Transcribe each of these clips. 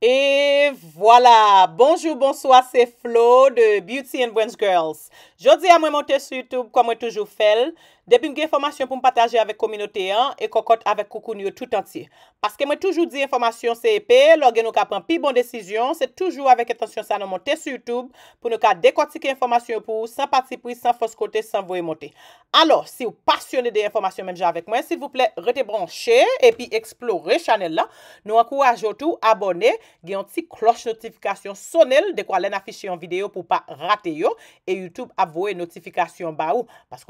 Et voilà! Bonjour, bonsoir, c'est Flo de Beauty and Branch Girls. Je vous dis à moi monter sur YouTube comme je l'ai toujours fait. Depi mge informasyon pou m pataje avèk kominote an, e kokot avèk koukoun yo tout antye. Paske mwen toujou di informasyon se epè, lò gen nou ka pran pi bon desisyon, se toujou avèk etansyon sa nou monte sou YouTube, pou nou ka dekwati ki informasyon pou, san pati pou, san foskote, san voye monte. Alors, si ou pasyonne de informasyon menja avèk mwen, sil vouple, rete branche, epi eksplore chanel la, nou akouwa joutou abone, gen ti kloche notifikasyon sonel, dekwa len afishi yon video pou pa rate yo, e YouTube avowe notifikasyon ba ou, paske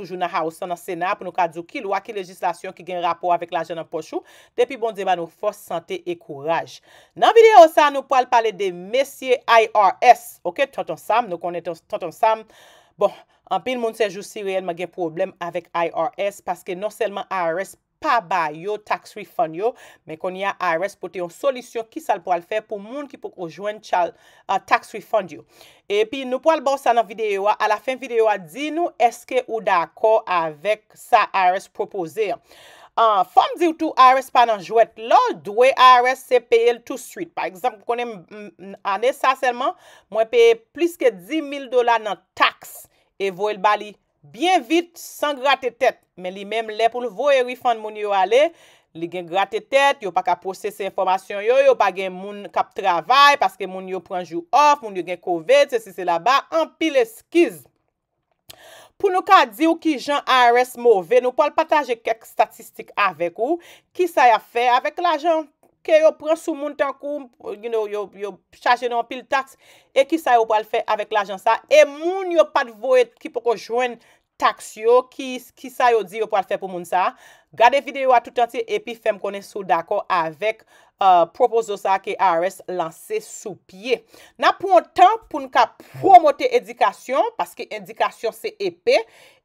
Toujou nan ha ou san nan sena pou nou ka djou ki lwa ki legislasyon ki gen rapor avek la janan pochou. Depi bon de ba nou fos, sante e kouraj. Nan videyo ou sa nou po al pale de mesye IRS. Ok, tonton Sam, nou konen tonton Sam. Bon, an pin moun sejou si reyen ma gen problem avek IRS. Paske non selman IRS paske. pa bay yo tax refund yo, men kon ya RS pote yon solisyon ki sa l pou al fè pou moun ki pou kon jwen chal uh, tax refund yo. E pi nou pou al bousa nan videyo a, a la fin videyo a, di nou eske ou d'akor avek sa RS proposè. Uh, fom diw tou RS pa nan jwet, lò dwe RS se peye l tout suite. Par exemple, konen ane sa selman, mwen peye plis ke 10.000 dola nan tax, e vo el bali. Bien vit, san gratte tet, men li mem le pou l voye rifan moun yo ale, li gen gratte tet, yo pa ka pose se informasyon yo, yo pa gen moun kap travay, paske moun yo prenjou of, moun yo gen kovet, se si se la ba, an pil eskiz. Pou nou ka di ou ki jan arres mouve, nou pou al pataje kek statistik avek ou, ki sa ya fe avek la jan? Ke yo pren sou moun tan kou, you know, yo chaje nan pil tax. E ki sa yo pou al fè avèk l'agen sa. E moun yo pat voet ki pou kon jwen tax yo. Ki sa yo di yo pou al fè pou moun sa. Gade videyo a tout an ti. E pi fèm konen sou d'akò avèk. Euh, propozo sa ke ARS lanse sou pye. Na pou an tan pou nou ka promote edikasyon paske edikasyon se epè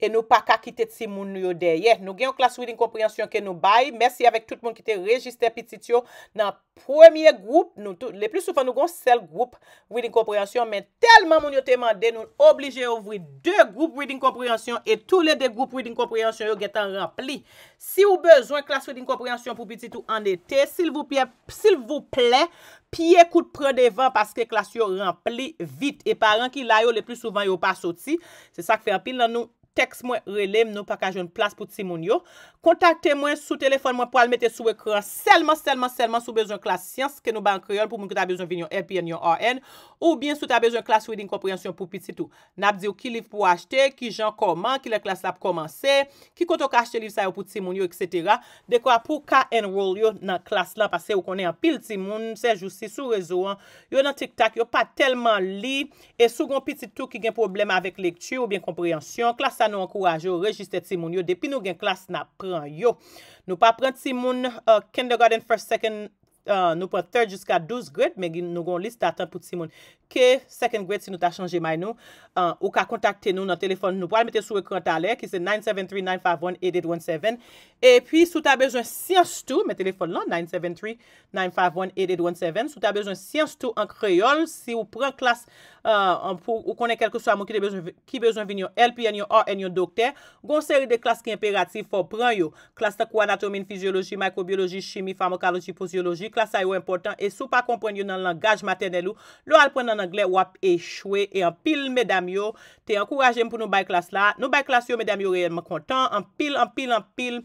e nou pa ka kite ti moun nou yo deye. Nou gen yon klas reading kompryansyon ke nou bay mersi avek tout moun ki te registre pitit yo nan premier group le plus soufan nou gon sel group reading kompryansyon men telman moun yo te mande nou oblige yo vwi de group reading kompryansyon e tou le de group reading kompryansyon yo getan rampli. Si ou bezon klas reading kompryansyon pou pitit ou an ete, sil vou piep S'il vous plaît, piye koute pre devan paske klas yo rempli vit. E paran ki la yo le plus souvan yo pa soti. Se sak fe apil nan nou teks mwen relem nou pa kaje yon plas pou tsemon yo. kontakte mwen sou telefon mwen pou al mette sou ekran selman, selman, selman sou bezon klas siyans ke nou bank kriyon pou mwen ki ta bezon vin yon FPN, yon RN, ou bien sou ta bezon klas reading komprehensyon pou piti tou. Nap diyo ki liv pou achete, ki jan koman, ki le klas la pou komanse, ki koto ka achete liv sa yo pou timoun yo, etc. Dekwa pou ka enroll yo nan klas la pase yo konen apil timoun, se jou si sou rezoan, yo nan tiktak, yo pa telman li, e sou gon piti tou ki gen probleme avek lektu ou bien komprehensyon, klas sa nou ankoraje yo rejiste timoun yo, depi nou gen klas yo, nou pa prent si moun uh, kindergarten for second Euh, nou po 3rd jiska 12 grade, men gen nou gon list tatan pou tsi moun. Ke 2nd grade si nou ta chanje may nou, euh, ou ka kontakte nou nan telefon nou, wale mette sou ekran talè, ki se 973-951-8817, e pi sou ta bezon siens tou, men telefon lan, 973-951-8817, sou ta bezon siens tou an kreyol, si ou pren klas, euh, ou konen kelke swamon ki bezon vin yon LP, yon OR, yon dokte, gon seri de klas ki imperatif, fo pren yon, klas ta kwa anatomin, fizyologi, mikrobiologi, shimi, farmakalotipoziyologik, Klas a yo important. E sou pa kompwen yo nan langaj materne lou. Lo alpwen nan angle wap e chwe. E an pil medam yo. Te an kourajem pou nou bay klas la. Nou bay klas yo medam yo reyelman kontan. An pil, an pil, an pil.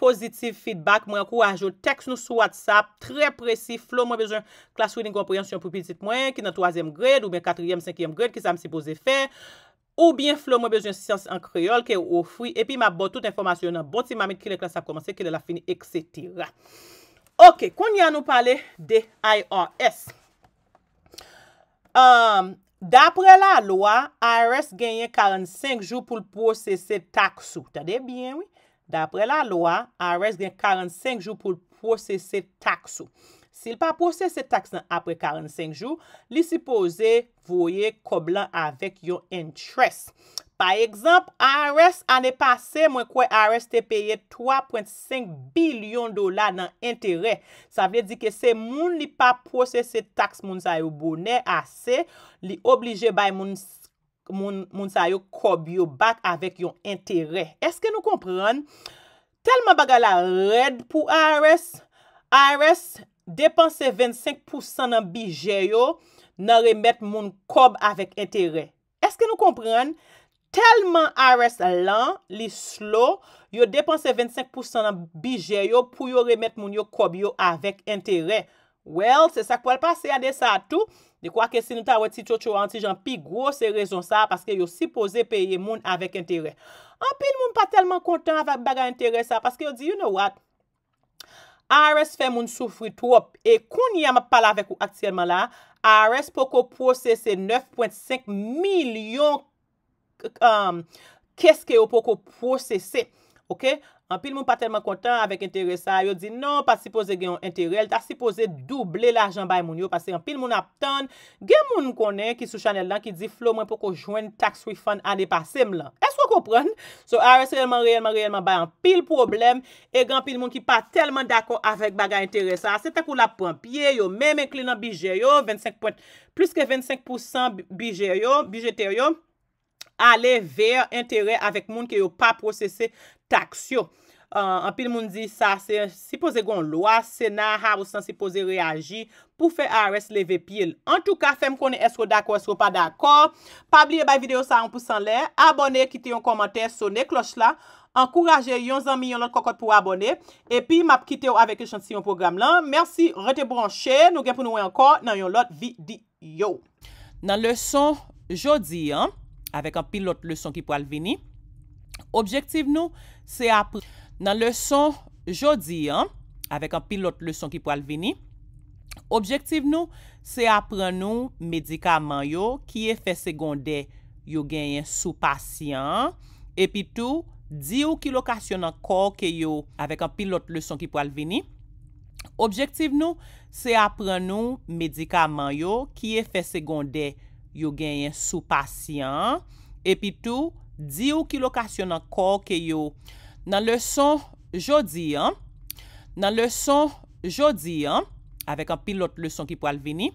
Positive feedback. Mwen an kouraj yo. Tekst nou sou WhatsApp. Tre preci. Flo mwen bezon klas weningon pou yon syon pou piti tmwen. Ki nan toazem grade. Ou men katryem, senkyem grade. Ki sa msi boze fe. Ou bien flo mwen bezon syans an kreyol. Ki yo ofwi. E pi ma bot tout informasyon nan bot. Si ma mit ki le klas ap komanse Ok, kon yon nou pale de IRS. Um, D apre la lo a, a res genye 45 jou pou l'pose se taksu. Tade bien, wè? D apre la lo a, a res genye 45 jou pou l'pose se taksu. Se l pa pose se taksu apre 45 jou, li si pose voye koblan avèk yon entresse. Pa ekzamp, ARES ane pase mwen kwe ARES te peye 3.5 bilyon dola nan entere. Sa vle di ke se moun li pa pose se taks moun sa yo bone ase, li oblije bay moun sa yo kob yo bak avèk yon entere. Eske nou kompran? Telman baga la red pou ARES, ARES depanse 25% nan bije yo nan remet moun kob avèk entere. Eske nou kompran? telman Ares lan, li slo, yo depanse 25% nan bije, yo pou yo remet moun yo kob yo avèk entere. Well, se sak pou el pase, ya de sa tout, di kwa ke si nou ta weti chou chou an, si jan pi gros se rezon sa, paske yo sipose peye moun avèk entere. An pi, moun pa telman kontan avèk baga entere sa, paske yo di, you know what? Ares fe moun soufri tout, e koun ya mè pal avèk ou aktiyenman la, Ares pou ko pose se 9.5 milyon kilomè, keske um, yo pou ko prosesse, ok? An pil moun pa telman kontan avek intere sa, yo di, non, pa sipoze genyon intere, ta sipoze duble la ajan bay moun yo, pase an pil moun ap ton gen moun konen ki sou chanel lan ki di, Flo, moun pou ko jwen tax refund ane pa sem lan, esko koupren? So, a res reyman, reyman, reyman bay an pil problem, e gen pil moun ki pa telman dako avek baga intere sa, se tak ou la pwampye yo, men men kli nan bije yo 25 point, plus ke 25% bije yo, bijete yo ale ver interè avèk moun ki yo pa euh, prosesè taksyo. An pil moun di sa, se si pose gon lwa, se nan ha ou san si pose reagi pou fe a res leve pil. An tou ka, fem konen esko d'akor, esko pa d'akor, pa bliye bay videyo sa an pousan lè, abone, kite yon komante, sone kloch la, ankouraje yon zanmi yon lot kokot pou abone, epi map kite yo avèk yon chansi yon program lan. Mersi, rete branche, nou gen pou nou ankor nan yon lot videyo. Nan leson jodi an, avèk an pilot lèson ki pou al vini. Objektiv nou, se apren nou... Nan lèson jodi, an, avèk an pilot lèson ki pou al vini. Objektiv nou, se apren nou medikaman yo, ki e fè segonde yo genyen sou pasyon, epi tou, di ou ki lokasyon an kor ke yo avèk an pilot lèson ki pou al vini. Objektiv nou, se apren nou medikaman yo, ki e fè segonde Yo genyen sou pasyan. Epi tou, di ou ki lokasyon an kor ke yo. Nan lèson jodi an, nan lèson jodi an, avek an pilot lèson ki po al vini,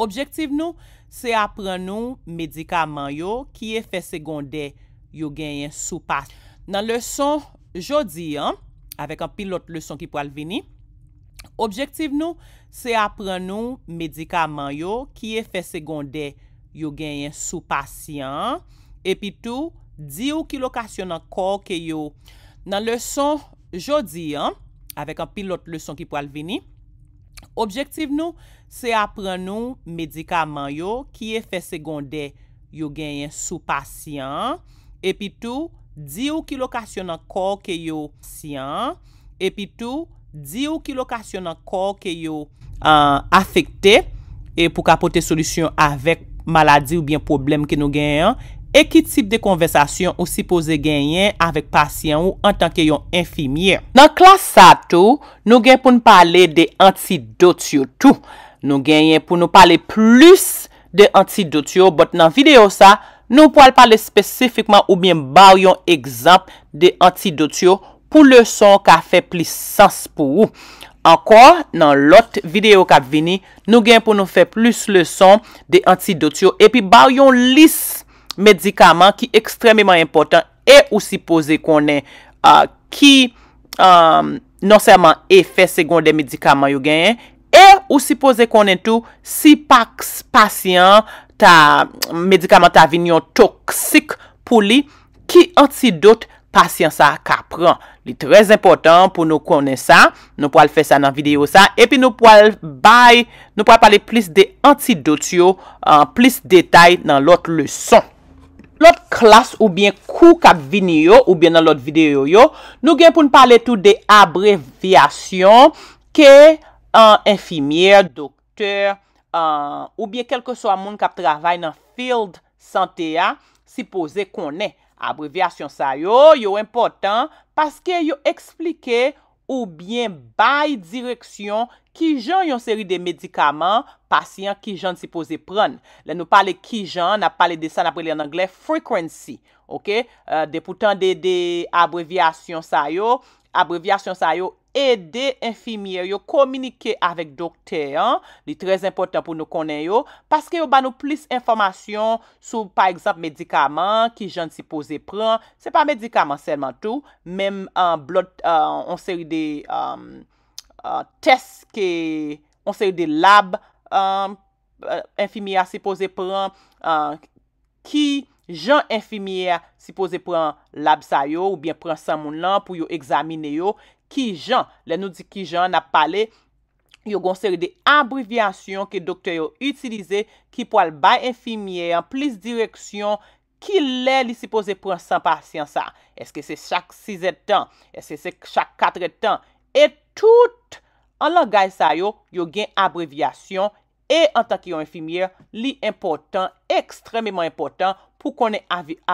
objektiv nou, se apren nou medikaman yo, ki e fe segonde, yo genyen sou pasyan. Nan lèson jodi an, avek an pilot lèson ki po al vini, objektiv nou, Se apren nou medikaman yo, ki e fe segonde, yo genyen sou pasyan, epi tou, di ou ki lokasyon nan kor ke yo. Nan lèson jodi, avèk an pilot lèson ki po al vini, objektiv nou, se apren nou medikaman yo, ki e fe segonde, yo genyen sou pasyan, epi tou, di ou ki lokasyon nan kor ke yo, siyan, epi tou, di ou ki lokasyon nan kor ke yo, Euh, afekte e pou kapote solusyon avek maladi ou bien problem ki nou genyen e ki tip de konversasyon ou si pose genyen avek pasyen ou an tanke yon infimiye. Nan klasa tou, nou genyen pou nou pale de antidotio tou. Nou genyen pou nou pale plus de antidotio, bot nan video sa, nou pou al pale spesifikman ou bien ba yon ekzamp de antidotio pou le son ka fe pli sens pou ou. Ankor nan lot videyo kap vini, nou gen pou nou fe plus leson de antidote yo. Epi ba yon lis medikaman ki ekstrememan important e ou si pose konen ki non seman efek segon de medikaman yo gen. E ou si pose konen tou si pa kspasyan ta medikaman ta vini yo toksik pou li ki antidote. pasyon sa kapran. Li trez impotant pou nou konen sa, nou pou al fe sa nan video sa, epi nou pou al bay, nou pou al pale plis de antidot yo, plis detay nan lot le son. Lot klas ou bien kou kap vini yo, ou bien nan lot video yo, nou gen pou nou pale tout de abreviasyon ke an enfimier, doktor, euh, ou bien kelke so amoun kap travay nan field sante ya, si pose konen Abrevyasyon sa yo yo impotant paske yo eksplike ou bien bay direksyon ki jan yon seri de medikaman pasyen ki jan se pose pran. La nou pale ki jan, na pale desen apre li an angle Frequency, depoutan de abrevyasyon sa yo. Abrevyasyon sa yo, ede infimiye, yo kominike avek dokte, li trez impotant pou nou konen yo, paske yo ban nou plis informasyon sou, pa ekzap, medikaman, ki jan si pose pran, se pa medikaman selman tou, mem blot, on euh, seri de test, on seri de lab, euh, euh, infimiye a si pose pran, ki... Jan enfimiye si pose pran lab sa yo ou bien pran san moun lan pou yo examine yo. Ki jan, le nou di ki jan na pale, yo gonseri de abrivyasyon ke doktor yo utilize ki po al bay enfimiye an plis direksyon ki le li si pose pran san pasyen sa. Eske se chak 6 etan, eske se chak 4 etan, etout an langaj sa yo yo gen abrivyasyon. E an tan ki yo infimier, li important, ekstrememan important pou konen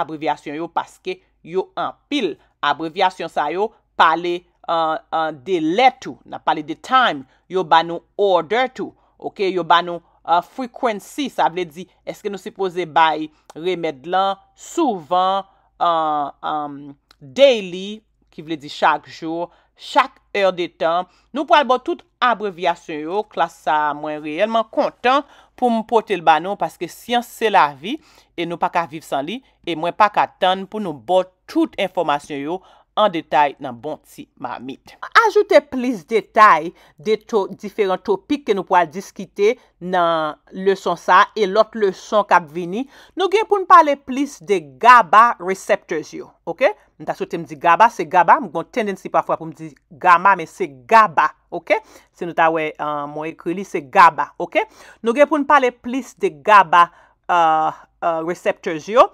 abrivyasyon yo paske yo an pil. Abrivyasyon sa yo pale de letou, na pale de time. Yo banou order tou, yo banou euh, frequency, sa vle di eske nou se pose bayi remedlan, souvan, daily, ki vle di chak joun. Chak er de tan, nou pou al bot tout abrevyasyon yo klas sa mwen reyelman kontan pou mwen pote l banon paske siyon se la vi, e nou pa ka viv san li, e mwen pa ka tan pou nou bot tout informasyon yo an detay nan bon ti mamit. Ajoute plis detay de diferent topik ke nou pou al diskite nan le son sa e lot le son kap vini, nou gen pou mwen pale plis de GABA receptors yo, ok? Nta sote mdi gaba, se gaba, mgon tendensi pa fwa pou mdi gama, men se gaba, ok? Se nou ta we euh, mwen ekri li, se gaba, ok? Nou gen pou n pale plis de gaba euh, euh, receptors yo,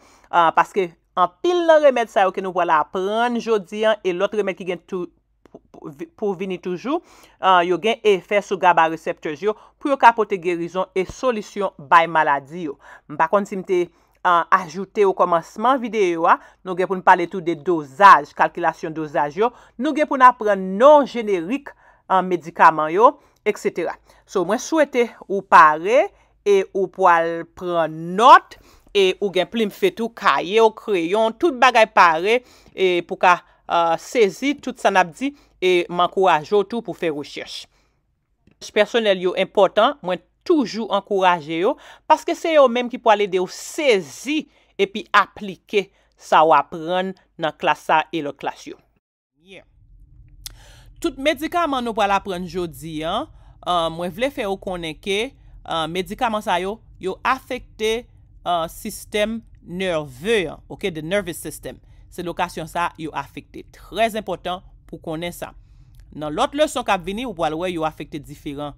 paske an pil remèd sa yo ke nou wala apren jodi an, e lot remèd ki gen pou vini toujou, yo gen efè sou gaba receptors yo, pou yo kapote gerizon e solisyon bay maladi yo. Mba konti si mte... an ajoute ou komanseman videyo a, ah. nou gen pou nou pale tout de dosaj, kalkilasyon dosaj yo, nou gen pou nou apren non-jenerik an medikaman yo, etc. So, mwen souwete ou pare, e ou pou al pren not, e ou gen plim fetou kaye ou kreyon, tout bagay pare, e pou ka euh, sezi tout sanabdi, e mankou ajo tout pou fe rou chers. J personel yo important, mwen touk, Toujou ankoraje yo, paske se yo menm ki pou ale de yo sezi e pi aplike sa ou apren nan klasa e lo klas yo. Tout medikaman nou pou ale apren jodi, euh, mwen vle fe ou konen ke, euh, medikaman sa yo, yo afekte euh, sistem nerve, ok, the nervous system. Se lokasyon sa, yo afekte. Trez impotant pou konen sa. Nan lot lèson kap vini, ou pou ale we yo afekte diferent.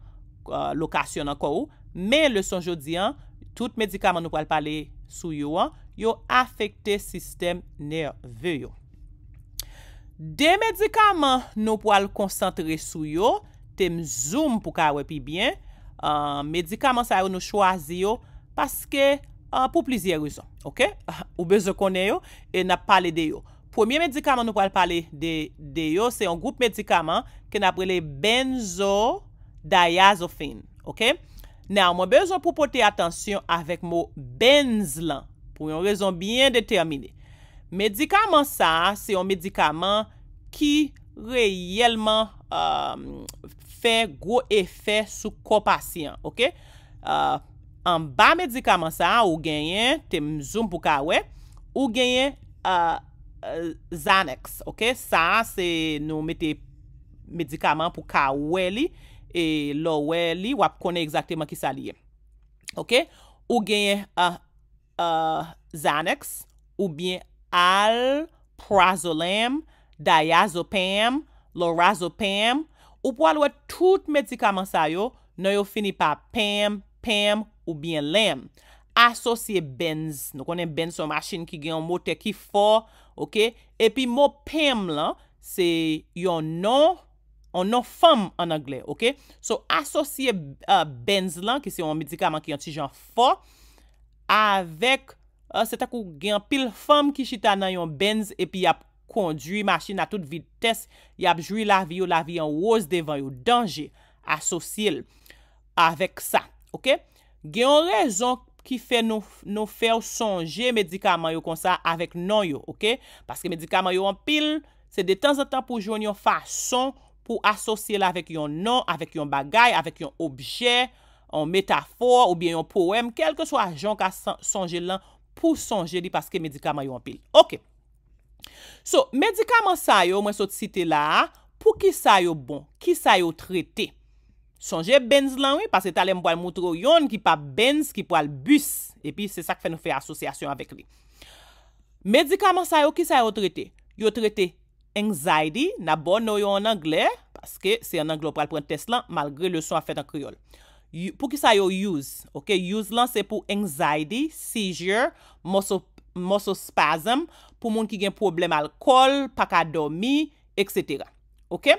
lokasyon anko ou. Men, le son jodi an, tout medikaman nou po al pale sou yo an, yo afekte sistem nerve yo. De medikaman nou po al konsantre sou yo, te mzoum pou kawepi bien, euh, medikaman sa yo euh, nou chwazi yo paske pou plizye rizon. Ou bezo konen yo e nap pale de yo. Premier medikaman nou po al pale de yo se yon goup medikaman ke naprele benzo... Diazofen, ok? Nou, mwen bezon pou pote atensyon avèk mwen benz lan pou yon rezon byen detemine. Medikaman sa, se yon medikaman ki reyelman um, fè gwo efè sou ko pasyen, ok? Uh, an ba medikaman sa, ou genyen temzoun pou kawè, ou genyen uh, Xanax, ok? Sa, se nou metè medikaman pou kawè li, E lo we li wap konen egzakteman ki sa li ye. Ok. Ou genye zanex. Ou bien al, prazolem, dayazopem, lorazopem. Ou po alwe tout medikaman sa yo. No yo fini pa pem, pem ou bien lem. Aso se benz. No konen benz o masin ki genye o mote ki fo. Ok. E pi mo pem la se yon no. On nou fèm an anglè, ok? So, asosye euh, benz lan, ki se yon medikaman ki yon tijan fò, avèk, euh, se takou gen pil fèm ki chita nan yon benz, epi ap kondri machin a tout vitès, ap jwi lavi yo lavi yon wòz devan yo, danje asosye lè, avèk sa, ok? Gen yon rezon ki fè nou fè ou sonje medikaman yo konsa avèk nan yo, ok? Paske medikaman yo an pil, se de tanzan tan pou joun yon fà sonj, pou asosye la vek yon nan, vek yon bagay, vek yon obje, yon metafor, ou bien yon poem, kelke so ajon ka sonje lan, pou sonje li, paske medikaman yon pil. Ok. So, medikaman sa yo, mwen sot site la, pou ki sa yo bon, ki sa yo trete. Sonje benz lan, wè, paske talen mwen moutro yon, ki pa benz, ki pa lbus, epi se sak fe nou fe asosye asyon avek li. Medikaman sa yo, ki sa yo trete? Yo trete, Anxiety, nabon nou yo an angle, paske se an anglo pral pou an test lan, malgre le son a fet an kriol. Pou ki sa yo use? Use lan se pou anxiety, seizure, muscle spasm, pou moun ki gen problem alkol, pakadomi, etc. Ok?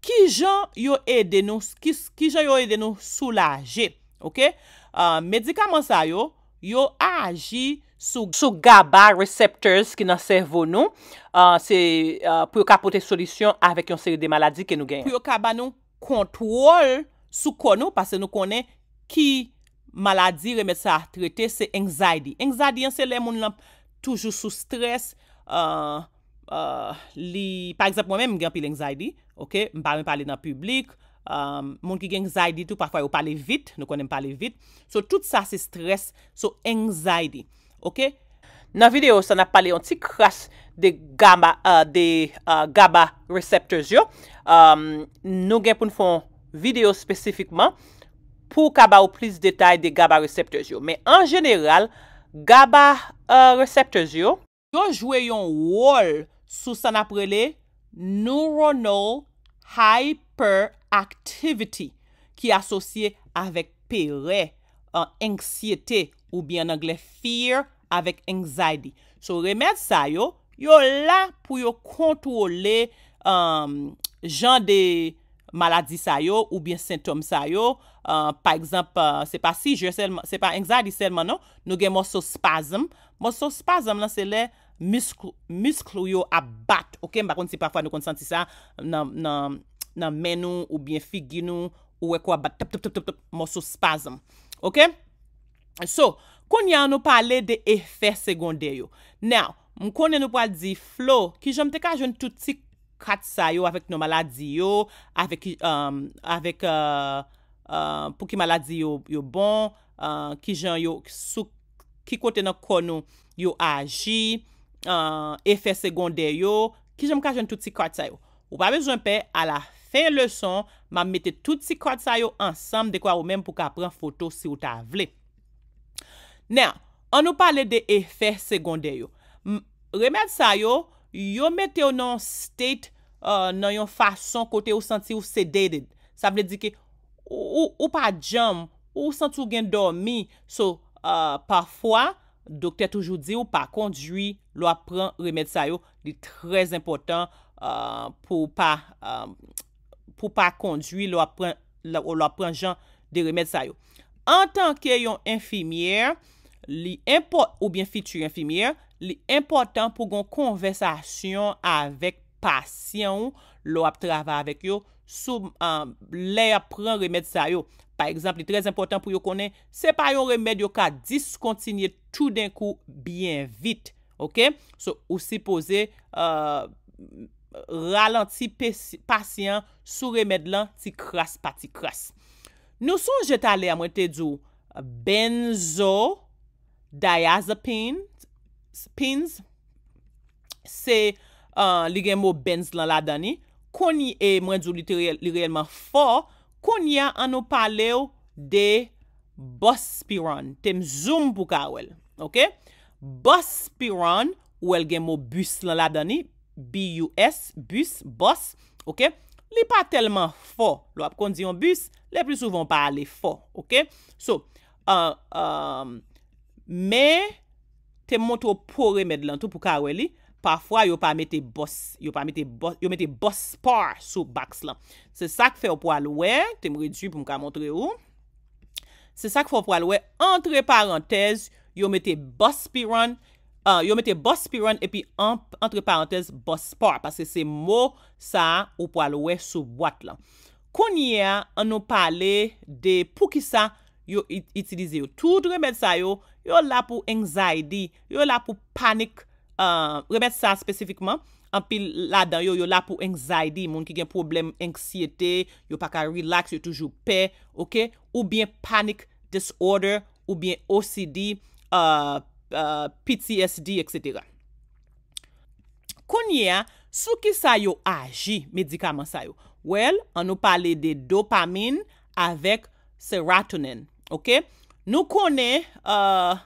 Ki jan yo e de nou? Ki jan yo e de nou? Soulage. Ok? Euh, medikaman sa yo, yo aji, Sou gaba, receptors ki nan servon nou, ah, ah, pou yo kapote solisyon avèk yon seri de maladi ke nou gen. Pou yo kaba nou kontrol sou kon nou, pase nou konen ki maladi remè sa trete, se enzaydi. Enzaydi anse lè moun lèm toujou sou stres. Ah, par exemple, mwen mè mgen pi l'enzaydi. Mpa mwen pale nan publik, moun ki gen enzaydi tou, pakwa yo pale vit, nou konen pale vit. So tout sa se stres, so enzaydi. Ok, nan video sa na pale yon ti kras de uh, uh, GABA receptors yo. Um, nou gen pou nou fon video spesifikman pou kaba ou plis detay de GABA receptors yo. Men en general, GABA uh, receptors yo, yo jwe yon wol sou sa na prele neuronal hyperactivity ki asosye avek perey. Anksiyete ou bien angle fear Avèk anksaydi So remèd sa yo Yo la pou yo kontwole um, Jan de Maladi sa yo ou bien sintom sa yo uh, Par exemple uh, Se pa si je selman Se pa anksaydi selman no Nou gen moso spasm Moso spasm la se le Misklo yo abat Ok mbakon se pa fwa nou konsanti sa Nan men nou ou bien figi nou Ou ekwa abat Moso spasm Ok? So, konye an nou pale de efe segonde yo. Now, mkone nou pale di flow, ki jom te kaje an touti katsa yo avik nou maladi yo, avik um, uh, uh, pou ki maladi yo bon, uh, ki jom yo sou, ki kote nan kono yo aji, efe segonde yo, ki jom kaje an touti katsa yo. Ou pa bezon pe ala fiye. fe yon leson, ma mette tout si kwa sa yo ansam dekwa ou men pou ka pran foto si ou ta vle. Nè, an nou pale de efè segonde yo. Remèd sa yo, yo mette euh, ou nan state nan yon fason kote ou santi ou sè deded. Sa vle di ke ou pa jam, ou santi ou gen dormi. So, euh, pafwa, doktè toujou di ou pa kondjwi lwa pran remèd sa yo di trez impotant euh, pou pa... pou pa kondwi lò apren jan de remèd sa yo. En tanke yon enfimier, li import, ou bien fitur enfimier, li important pou gon konversasyon avèk pasyon lò ap travè avèk yo, sou lè apren remèd sa yo. Par exemple, li trez important pou yo konen, se pa yon remèd yo ka diskontinye tout den kou byen vit, ok? So, ou si pose, ou si pose, Ralan ti pasyen, sou remed lan, ti kras pa ti kras. Nou son jeta le a mwen te djou benzo diazepin. Pins. Se euh, li genmou benz lan la dani. Koni e mwen djou li te li relman fo. Koni an nou pale ou de bospiron. Tem zoom pou ka wèl. Bospiron wèl genmou bus lan la dani. B-U-S, bus, boss, ok? Li pa telman fo, lo ap kon diyon bus, li ap souvan pa li fo, ok? So, uh, um, me te mwoto pou remèd lan, tou pou ka wè li, pafwa yo pa mette boss, yo mette boss par sou baks lan. Se sak fe ou pou alwè, te mwori disi pou mka montre ou. Se sak fo pou alwè, entre parantez, yo mette boss pi ran, Ah, yo mette Bospiron epi entre parantez Bospor. Pase se mo sa ou po alowe sou vwat la. Konye, an nou pale de pou ki sa yo itilize yo. Tout remet sa yo, yo la pou anxiety, yo la pou panik. Ah, remet sa spesifikman, an pi la dan yo, yo la pou anxiety. Moun ki gen problem anksiyete, yo pa ka relax, yo toujou pe. Ou bien panic disorder, ou bien OCD, panik. Ah, Euh, PTSD, etc. Konye, sou ki sa yo aji medikaman sa yo? Well, an nou pale de dopamin avek serotonin. Nou kone euh,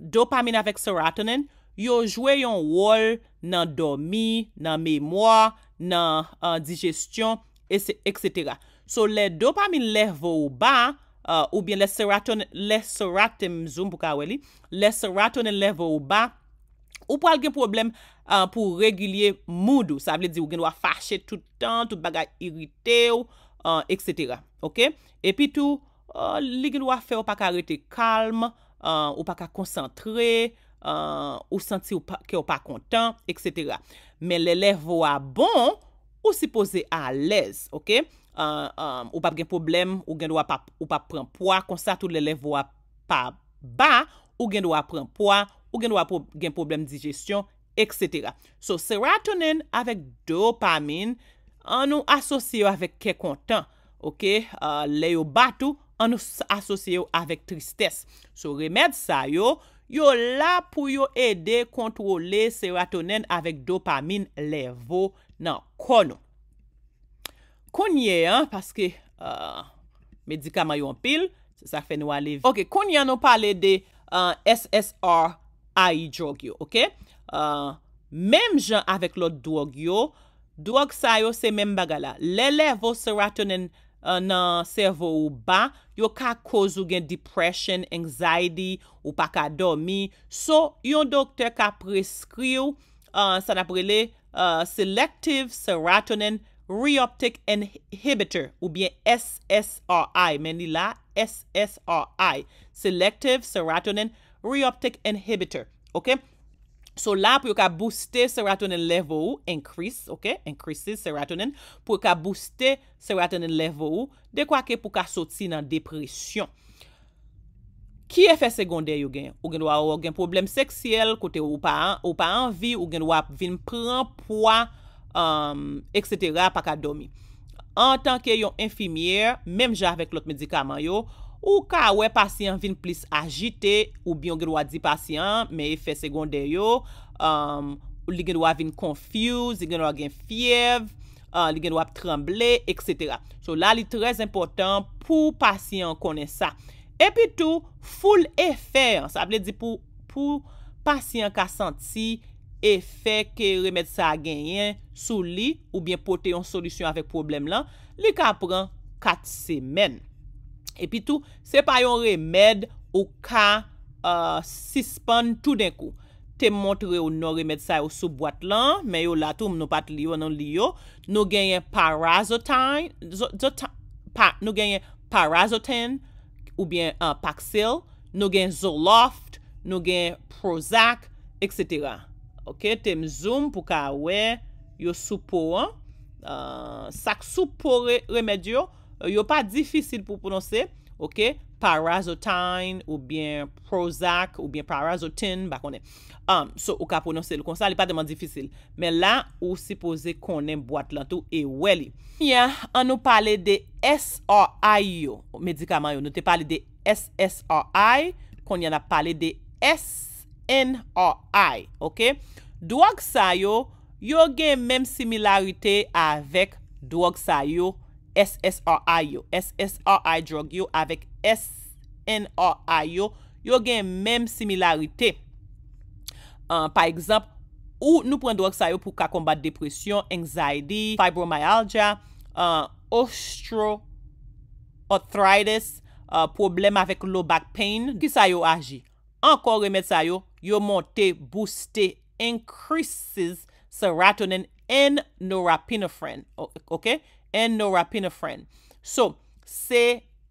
dopamin avek serotonin, yo jwe yon wol nan domi, nan memwa, nan euh, digestyon, etc. So, le dopamin leve ou ba, Ah, ou bien lè sè raton lè sè raten mzoum pou ka wè li. Lè sè raton lè vò ou ba. Ou pou al gen problem ah, pou regilye moudou. Sa vle di ou gen wè fache toutan, tout bagay iritè ou, ah, etc. Ok? E pi tou, li gen wè fè ou pa ka rete kalm, ou pa ka konsantre, ou senti ki ou pa kontan, etc. Men lè lè vò a bon, ou si pose a lèz. Ok? ou pa pgen problem, ou gen do a pa pren poa, konsa tout le levwa pa ba, ou gen do a pren poa, ou gen do a gen problem digestyon, etc. So serotonin avek dopamin an nou asosye yo avek ke kontan, ok? Le yo batou, an nou asosye yo avek tristes. So remèd sa yo, yo la pou yo ede kontrole serotonin avek dopamin levwo nan konon. Kounye an, paske euh, medikama yo an pil, se sa fe nou aliv. Ok, kounye an nou pale de euh, SSRI drug yo, ok? Euh, mem jan avek lot drug yo, drug sa yo se mem bagala. Lele vo serotonin nan servo ou ba, yo ka kozu gen depression, anxiety, ou pa ka domi. So, yon doktor ka preskri yo, san aprele, selective serotonin. Reoptic Inhibitor Ou byen SSRI Men li la SSRI Selective Serotonin Reoptic Inhibitor Ok So la pou yo ka booste serotonin level ou Increase ok Increase serotonin pou yo ka booste Serotonin level ou Dekwa ke pou ka soti nan depresyon Ki efe segonde yo gen Ou gen wap wap gen problem seksyel Kote ou pa anvi Ou gen wap vin pran pwa Um, eksetera, pa ka domi En tanke yon infimier Mem jan vek lot medikaman yo Ou ka we pasyen vin plis agite Ou byon genwa di pasyen Me efè segonde yo um, Ou li genwa vin confuse Li genwa gen fiev uh, Li genwa tremble, eksetera So la li trez important Pou pasyen konen sa E pi tou, foul efè Sa vle di pou pasyen Ka santi E fe ke remèd sa genyen sou li ou bien pote yon solisyon avèk problem lan, li ka pran kat semen. E pi tou, se pa yon remèd ou ka sispan tout denkou. Te montre ou non remèd sa yo sou boat lan, men yo la toum nou pat li yo nan li yo. Nou genyen Parazotan ou bien Paxil, nou genyen Zoloft, nou genyen Prozac, etc., Ok, te mzoum pou ka we yo soupo an, euh, sak soupo remed yo, euh, yo pa difisil pou pou non se, ok, parazotin ou bien prozac ou bien parazotin, bako ne. Um, so, ou ka pou non se, lou kon sa li pa deman difisil, men la ou si pose konen mboat lan tou e we li. Ya, an nou pale de S-R-I yo, medikaman yo, nou te pale de S-S-R-I, kon yana pale de S. N-R-I, ok? Drog sa yo, yo gen menm similarite avek Drog sa yo, S-S-R-I yo. S-S-R-I drog yo avek S-N-R-I yo. Yo gen menm similarite. Par exemple, ou nou pren drog sa yo pou ka kombat depresyon, Anxiety, fibromyalgia, Ostro, arthritis, Problem avek low back pain, Ki sa yo aji? Ankor remèd sa yo, yo monte, booste, increases serotonin en norapinefren. Ok? En norapinefren. So,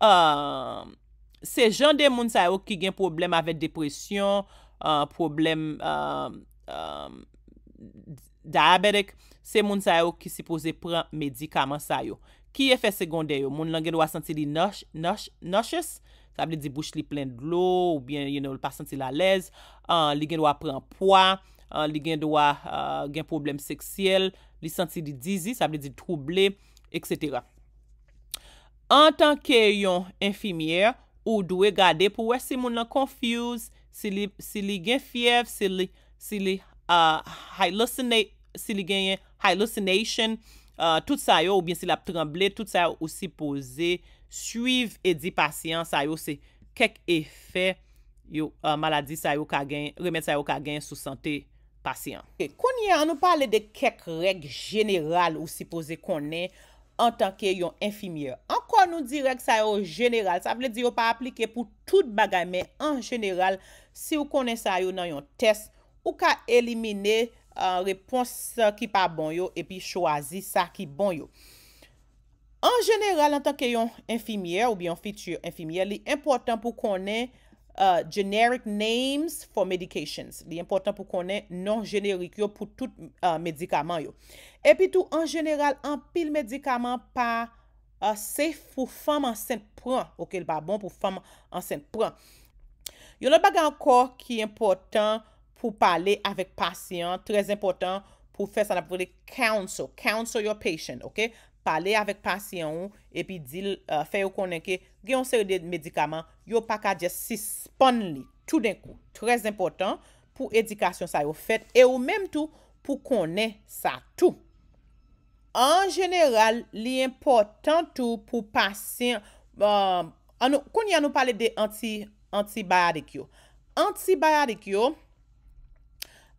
um, se jan de moun sa yo ki gen problem avè depresyon, uh, problem um, um, diabetik, se moun sa yo ki se pose pren medikaman sa yo. Ki efe segonde yo? Moun langen wasanti di nosh, nosh, noshes? sa vle di bouch li plen glou, ou bien yon ou li pa senti la lez, euh, li gen do a pren poa, euh, li gen do a euh, gen problem seksyel, li senti di dizi, sa vle di trouble, etc. En tanke yon enfimiè, ou dwe gade pou wè si moun lan konfuse, si li gen fiev, si li gen yon hallucination, tout sa yo ou bien si la tremble, tout sa yo ou si pose, Suiv e di pasyant sa yo se kek efè yo maladi sa yo ka gen, remèd sa yo ka gen sou santè pasyant. Konye an nou pale de kek reg jeneral ou sipoze konen an tanke yon enfimye. Ankon nou di reg sa yo jeneral, sa vle di yo pa aplike pou tout bagaymen an jeneral si ou konen sa yo nan yon test ou ka elimine euh, repons ki pa bon yo epi chwazi sa ki bon yo. An jeneral, an tanke yon infimier ou bi yon fitur infimier, li importan pou konen euh, generic names for medications. Li importan pou konen non-generic yo pou tout euh, medikaman yo. E pi tou an jeneral, an pil medikaman pa euh, se pou fam ansen pran. Ok, li ba bon pou fam ansen pran. Yo la baga ankor ki importan pou pale avik pasyant, trez importan pou fe san aprele counsel. Counsel your patient, ok? pale avèk pasyon ou, epi dil euh, fè yon konen ke, gen yon seri de medikaman, yon pakadje sispon li. Tout den kou. Tres important pou edikasyon sa yon fet. E yon menm tou, pou konen sa tou. An jeneral, li important tou pou pasyon. Euh, koun yon nou pale de anti-biotic yo. Anti-biotic yo,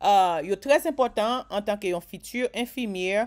euh, yo tres important an tanke yon fitur, infimir,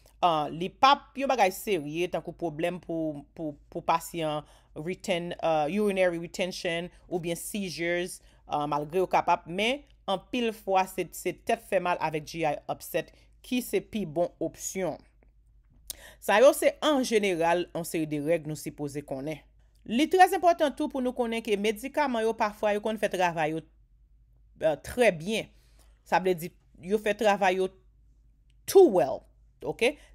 Euh, Li pap yo bagay serye tankou problem pou pasyen euh, urinary retention ou bien seizures euh, malgre yo kapap. Men, an pil fwa se tet fè mal avèk GI upset ki se pi bon opsyon. Sa yo se an jeneral an seri de reg nou sipose konen. Li tres importantou pou nou konen ki medikaman yo parfwa yo kon fè travay yo tre bien. Sa ble di yo fè travay yo tou well.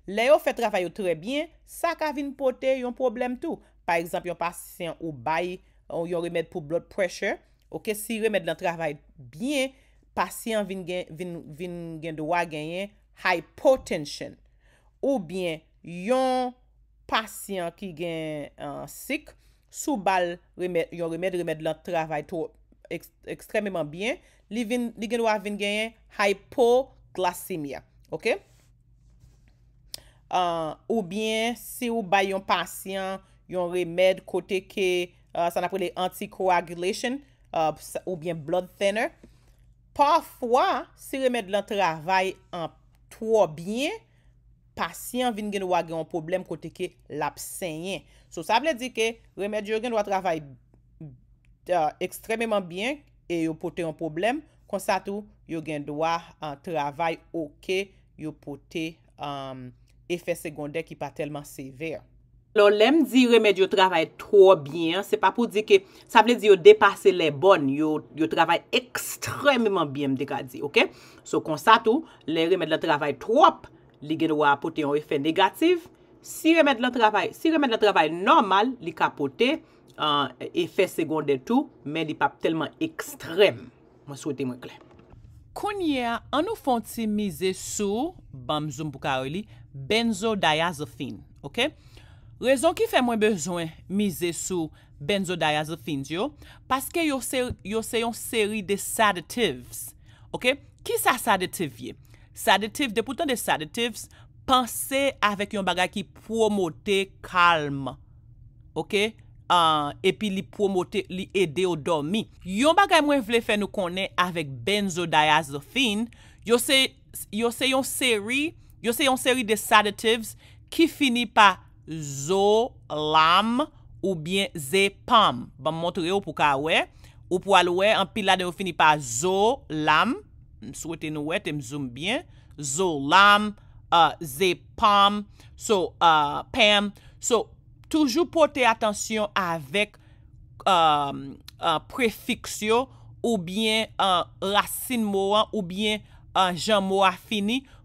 Le yo fe travay yo trebyen, sa ka vin pote yon problem tou Par exemple, yon pasyen ou bay yon remèd pou blood pressure Si remèd lan travay bien, pasyen vin gen do a genyen hypotension Ou bien, yon pasyen ki gen euh, syk, sou bal yon remèd, remèd lan travay tou ekstremèman bien Li gen do a vin genyen hypoglasemia Euh, ou bien, si ou bay yon pasyon, yon remèd kote ke, euh, san aprele anti-coagulation, euh, ou bien blood thinner. Parfwa, si remèd lan travay an toa bien, pasyon vin gen wage yon problem kote ke lap senyen. So, sa ple di ke, remèd yo gen wage travay ekstrememan bien, e yo pote yon problem, konsa tou, yo gen wage travay oke yo pote... efè sekondè ki pa telman sever. Lò, lèm di remèd yo travè tro bien, se pa pou di ke sa ble di yo depase lè bon, yo travè ekstremèman bien mdekadi, ok? So, konsatou, lè remèd la travè trop, li gen wapote yon efè negatif. Si remèd la travè, si remèd la travè normal, li kapote euh, efè sekondè tou, men di pa telman ekstrem. Mwen souwete mwen kle. Kounyea, an nou fonti mize sou bam zoom pou kaoli, benzodiazephin, ok? Rezon ki fè mwen bezwen mize sou benzodiazephin yo, paske yo se yon seri de sadatives, ok? Ki sa sadative ye? Sadative, depoutan de sadatives, panse avèk yon bagay ki promote kalm, ok? Ah, epi li promote, li ede yo domi. Yon bagay mwen vle fè nou konen avèk benzodiazephin, yo se yon seri Yo se yon seri de sadatives ki fini pa zo, lam ou bien ze, pam. Ba m montre yo pou ka we. Ou pou al we, an pilade yo fini pa zo, lam. M souwete nou we, te m zoom bien. Zo, lam, ze, pam. So, pam. So, toujou pote atensyon avek prefiksyo ou bien rassin mou an ou bien jan mou an fini.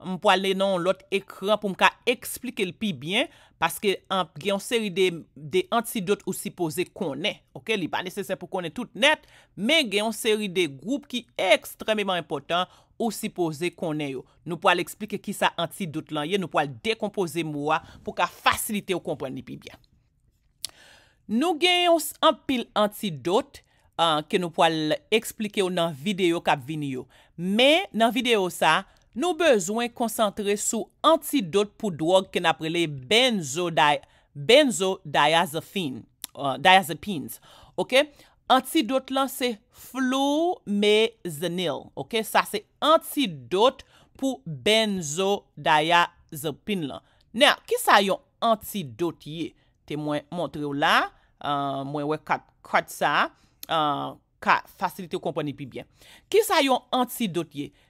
Mwen pou alè nan lòt ekran pou mka eksplike l'pi byen paske gen yon seri de antidote ou sipoze konè. Ok, li pa nesesen pou konè tout net, men gen yon seri de groupe ki ekstremèman impotant ou sipoze konè yo. Nou pou alè eksplike ki sa antidote lan ye, nou pou alè dekompose mwa pou ka fasilite ou kompren li pi byen. Nou gen yon anpil antidote ke nou pou alè eksplike yo nan videyo kap vini yo. Men nan videyo sa, Nou bezwen konsantre sou antidote pou drog ke naprele benzodiazepine. Euh, antidote lan se flou me zanil. Sa se antidote pou benzodiazepine lan. Nè, ki sa yon antidote ye? Te mwen montre ou la, euh, mwen we kat sa, euh, ka fasilite ou komponi pi byen. Ki sa yon antidote ye?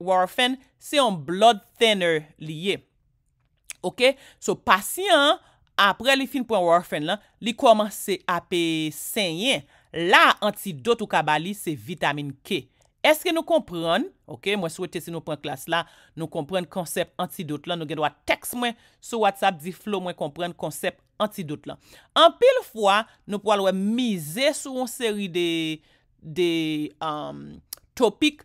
Warfen, se yon blood thinner li ye. Ok, so pasyen, apre li fin pou an warfen lan, li koman se api senyen. La antidote ou kabali, se vitamin K. Eske nou kompran, ok, mwen souwete se nou pran klas la, nou kompran konsep antidote lan, nou genwa teks mwen, sou WhatsApp, di flow mwen kompran konsep antidote lan. An pil fwa, nou pou alwe mize sou an seri de, de, um, topik,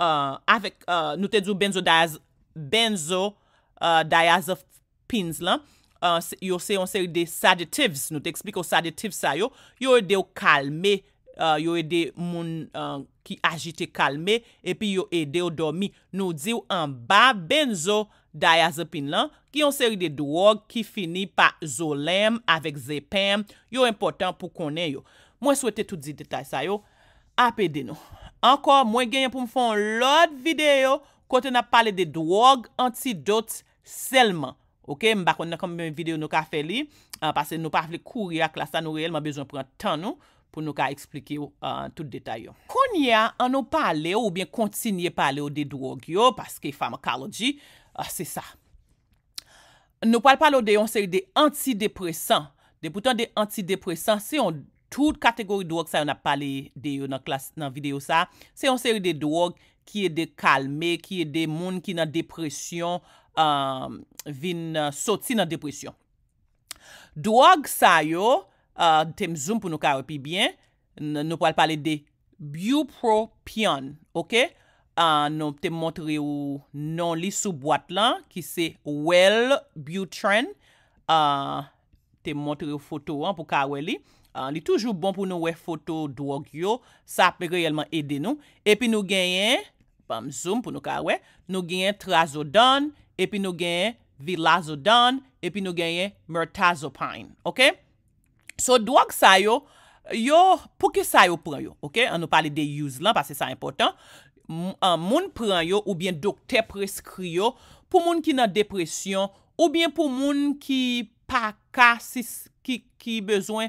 Euh, avèk euh, nou te djou benzo benzo euh, diazopin lan yo se yon seri de sadetivs nou te ekspliko sadetivs sa yo yo e de yo kalme yo e de moun ki agite kalme epi yo e de yo domi nou diyo an ba benzo diazopin lan ki yon seri de dwog ki fini pa zolem avèk zepem yo important pou konen yo mwen souwete tout di detay sa yo apè deno Ankon, mwen genyen pou mfon lot videyo konten ap pale de drog, antidote, selman. Ok, mbakon nan kombe mwen videyo nou ka fe li, anpase ah, nou pa fle kouri ak la sa nou reyelman bezon pren tan nou, pou nou ka eksplike yo an ah, tout detay yo. Konye an nou pale yo ou bien kontinye pale yo de drog yo, paske pharmacology, ah, se sa. Nou pal pale yo de yon se yon de antidepressant, de boutan de antidepressant se yon, Tout kategori drog sa yo na pale de yo nan video sa, se yon seri de drog ki e de kalme, ki e de moun ki nan depresyon, vin sotsi nan depresyon. Drog sa yo, tem zoom pou nou kawe pi bien, nou pale pale de bupropion, ok? Nou te montre ou non li sou boat lan, ki se Wellbutrin, te montre ou foto an pou kawe li. Ah, li toujou bon pou nou we foto drug yo. Sa pe reyelman ede nou. Epi nou genyen, pam zoom pou nou ka we, nou genyen trazodon, epi nou genyen vilazodon, epi nou genyen mirtazopine. Ok? So drug sa yo, yo pou ki sa yo pran yo? Ok? An nou pali de use lan, pase sa important. Moun pran yo ou bien dokter preskri yo pou moun ki nan depresyon ou bien pou moun ki pakasis, ki bezwen...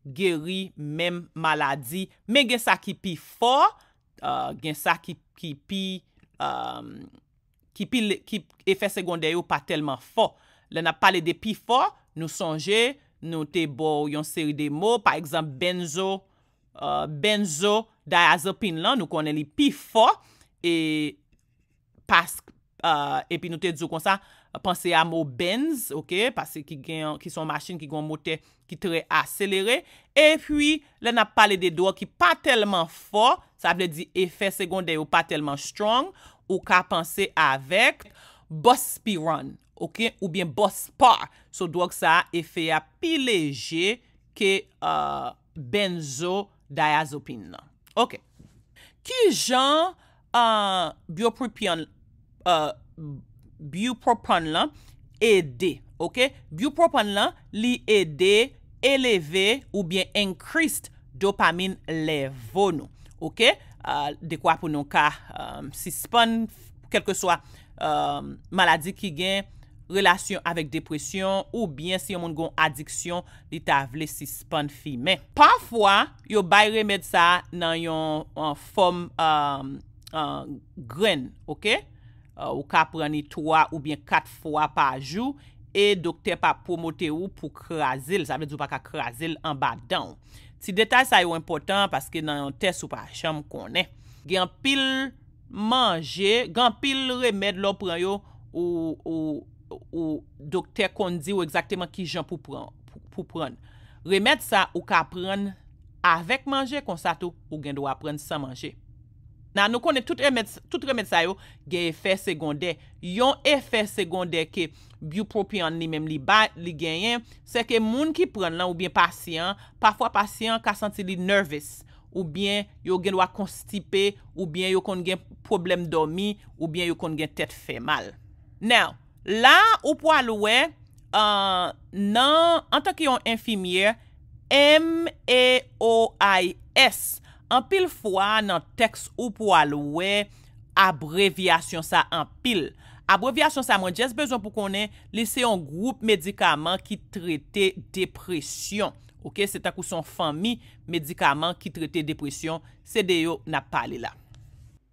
Geri mem maladi, me gen sa ki pi fo, uh, gen sa ki pi um, efek sekonde yo pa telman fo. Le na pale de pi fo, nou sonje, nou te bo yon seri de mo, pa ekzamp Benzo, uh, Benzo, daya azopin lan, nou konen li pi fo, e uh, pi nou te dzou konsa, Pense a mou benz, ok? Pase ki son machin ki gwen motè ki tre aselere. E pwi, lè na pale de doa ki pa telman fò. Sa aple di efè segondè ou pa telman strong. Ou ka pense avek bospiron, ok? Ou bien bospar. So doa ki sa efè ya pi leje ke uh, benzo diazopin nan. Ok. Ki jan uh, biopripion bospiron? Uh, biopropan lan ede, okey? Biopropan lan li ede, eleve ou bien enkrist dopamin levo nou, okey? De kwa pou nou ka si spon, kelke swa maladi ki gen relasyon avek depresyon ou bien si yon moun goun adiksyon li ta vle si spon fi men. Parfwa, yo bay remed sa nan yon fom um, gren, okey? Euh, ou ka preni 3 ou bien 4 fwa pa jou E dokter pa promote ou pou krasil Sa vè djou pa ka krasil an ba dan Ti detay sa yo impotant Paske nan yon test ou pa chanm konen Gen pil manje Gen pil remèd lo pren yo Ou dokter kon di ou Eksakteman ki jan pou pren Remèd sa ou ka pren Avèk manje konsato Ou gen do apren san manje Nan nou konen tout remèd sa yo gen efèr segondè. Yon efèr segondè ke biopropion li mèm li genyen, se ke moun ki pren lan ou bien pasyen, pafwa pasyen ka senti li nervis, ou bien yo gen wak konstipe, ou bien yo kon gen problem domi, ou bien yo kon gen tèt fè mal. Nan, la ou po alowe, euh, nan, an tak yon enfimye, M-E-O-I-S, An pil fwa nan teks ou pou alowe, abrevyasyon sa an pil. Abrevyasyon sa mwen jes bezon pou konen lese yon group medikaman ki trete depresyon. Ok, se tak ou son fami medikaman ki trete depresyon, se deyo nan pale la.